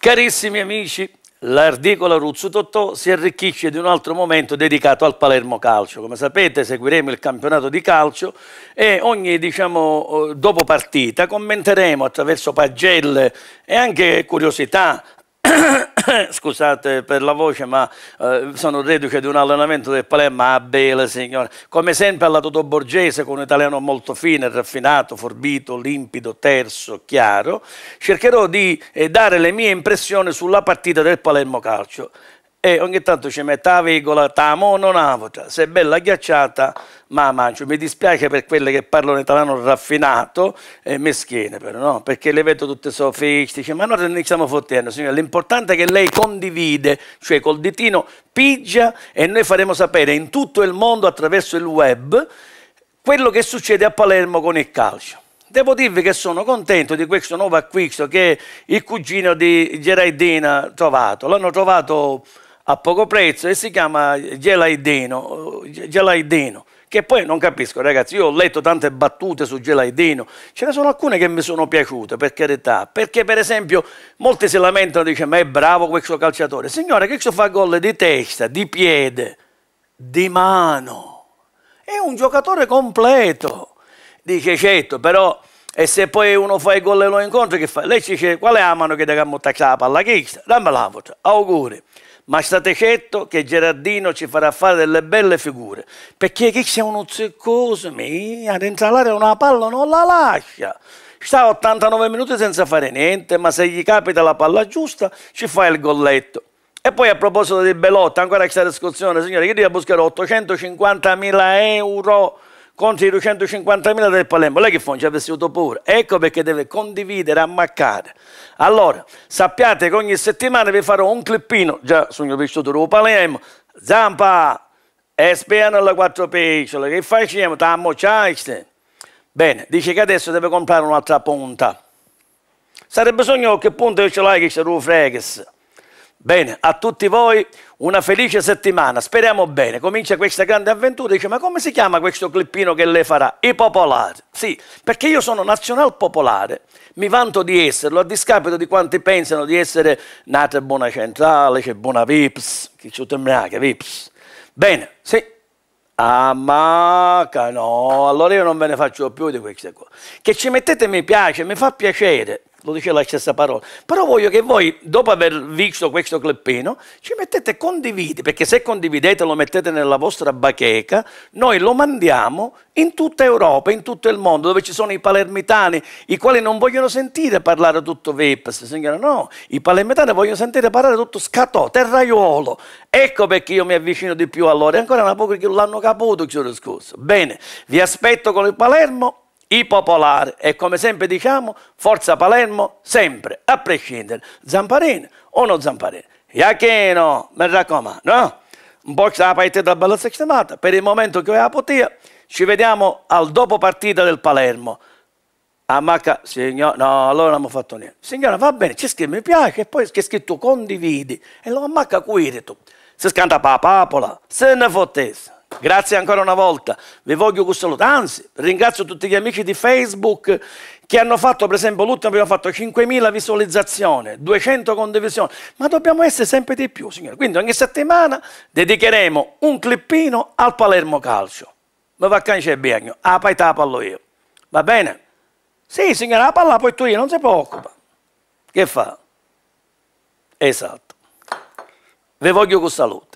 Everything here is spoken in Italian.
Carissimi amici, l'articola Ruzzu Totò si arricchisce di un altro momento dedicato al Palermo Calcio. Come sapete seguiremo il campionato di calcio e ogni diciamo, eh, dopo partita commenteremo attraverso pagelle e anche curiosità scusate per la voce, ma eh, sono reduce di un allenamento del Palermo a Bele, signore. Come sempre alla Totò Borgese, con un italiano molto fine, raffinato, forbito, limpido, terso, chiaro, cercherò di eh, dare le mie impressioni sulla partita del Palermo Calcio e ogni tanto ci mette la virgola, tamo non avota, se è bella ghiacciata ma mangio. Mi dispiace per quelle che parlano italiano raffinato e meschine però, no? Perché le vedo tutte sofistiche, ma noi ne stiamo fottendo, signore. L'importante è che lei condivide, cioè col ditino pigia e noi faremo sapere in tutto il mondo attraverso il web quello che succede a Palermo con il calcio. Devo dirvi che sono contento di questo nuovo acquisto che il cugino di Geraidina ha trovato. L'hanno trovato a poco prezzo e si chiama Gelaideno, Gelaideno che poi non capisco ragazzi, io ho letto tante battute su Gelaidino, ce ne sono alcune che mi sono piaciute per carità, perché per esempio molti si lamentano, dice ma è bravo questo calciatore, signore che questo fa gol di testa, di piede, di mano, è un giocatore completo, dice certo però e se poi uno fa i gol e lo incontra che fa? Lei dice quale amano che devono attaccare la palla, chi sta? Dammi la auguri ma state certo che Gerardino ci farà fare delle belle figure, perché chi c'è uno zeccoso, mia, ad l'area una palla non la lascia. Sta 89 minuti senza fare niente, ma se gli capita la palla giusta ci fa il golletto. E poi a proposito di Belotta, ancora questa discussione, signore, io a buscare 850 mila euro contro i 250.000 del Palermo. Lei che fa? Non ci ha vissuto paura. Ecco perché deve condividere, ammaccare. Allora, sappiate che ogni settimana vi farò un clippino, già sono vissuto il Palermo, zampa, e spiano le quattro picciole, che facciamo? Tammo ciaiste. Bene, dice che adesso deve comprare un'altra punta. Sarebbe sogno che punta io ce l'hai che c'è Rufregas. Bene, a tutti voi una felice settimana, speriamo bene. Comincia questa grande avventura, dice ma come si chiama questo clippino che lei farà? I popolari. Sì, perché io sono nazional popolare, mi vanto di esserlo, a discapito di quanti pensano di essere nata buona centrale, c'è buona Vips, chi ci che Vips. Bene, sì. Ah, ma no, allora io non ve ne faccio più di queste cose. Che ci mettete mi piace, mi fa piacere lo dice la stessa parola. Però voglio che voi, dopo aver visto questo cleppino, ci mettete condividi, perché se condividete lo mettete nella vostra bacheca, noi lo mandiamo in tutta Europa, in tutto il mondo, dove ci sono i palermitani, i quali non vogliono sentire parlare tutto Vips, signora, no, i palermitani vogliono sentire parlare tutto scatò, terraiolo. Ecco perché io mi avvicino di più a loro, e ancora una poco che l'hanno caputo il giorno scorso. Bene, vi aspetto con il Palermo i popolari e come sempre diciamo forza Palermo sempre a prescindere Zamparini o non Zamparini Iachino mi raccomando no? un po' la partita bella sistemata per il momento che è a Potia ci vediamo al dopo partita del Palermo a ah, Macca signora no allora non abbiamo fatto niente signora va bene ci scrive mi piace e poi c'è scritto condividi e lo ammacca qui tu si scanta pa papola se ne fottesse Grazie ancora una volta, vi voglio un saluto. Anzi, ringrazio tutti gli amici di Facebook che hanno fatto, per esempio, l'ultimo abbiamo fatto 5.000 visualizzazioni, 200 condivisioni, ma dobbiamo essere sempre di più, signori. Quindi ogni settimana dedicheremo un clippino al Palermo Calcio. Ma va c'è bianco, a poi la parlo io. Va bene? Sì, signora, la palla poi tu io, non si preoccupa. Che fa? Esatto. Vi voglio un saluto.